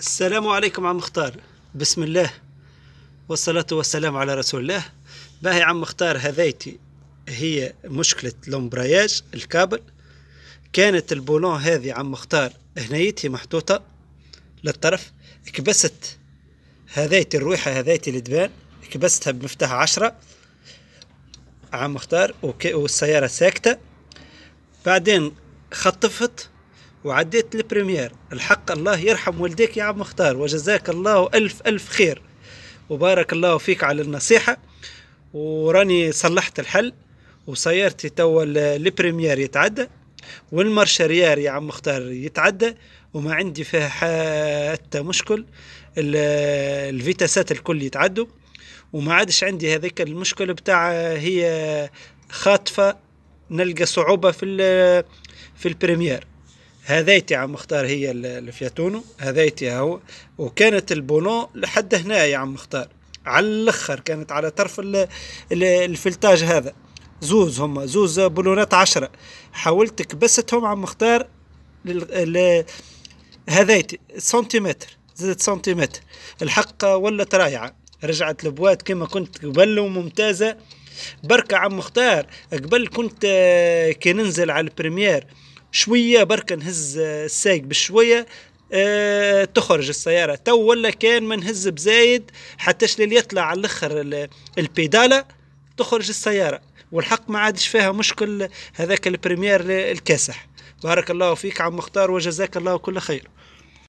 السلام عليكم عم مختار بسم الله والصلاة والسلام على رسول الله باهي عم مختار هذيتي هي مشكلة لومبرياج الكابل كانت البولون هذه عم مختار هنايتي محطوطة للطرف كبست هذيتي الرويحة هذيتي لدبان كبستها بمفتاح عشرة عم مختار والسيارة ساكتة بعدين خطفت وعديت البريمير الحق الله يرحم والديك يا عم مختار وجزاك الله ألف ألف خير وبارك الله فيك على النصيحة وراني صلحت الحل وسيارتي توا البريمير يتعدى والمارشريار يا عم مختار يتعدى وما عندي فيها حتى مشكل الفيتاسات الكل يتعدوا وما عادش عندي هذاك المشكل بتاع هي خاطفة نلقى صعوبة في في البريمير هذيتي عم مختار هي الفياتونو هذيتي هو وكانت البونو لحد هنا يا عم مختار على الاخر كانت على طرف الفلتاج هذا زوز هما زوز بولونات عشرة حاولت كبستهم عم مختار هذيتي سنتيمتر زدت سنتيمتر الحق ولت رايعة رجعت البواد كما كنت قبل وممتازة بركة عم مختار قبل كنت آه، كي ننزل على البريمير شويه برك نهز آه، السايق بشويه أه تخرج السيارة تو ولا كان ما نهز بزايد حتىش لين يطلع على الاخر البيدالة تخرج السيارة والحق ما عادش فيها مشكل هذاك البريمير الكاسح بارك الله فيك عم مختار وجزاك الله كل خير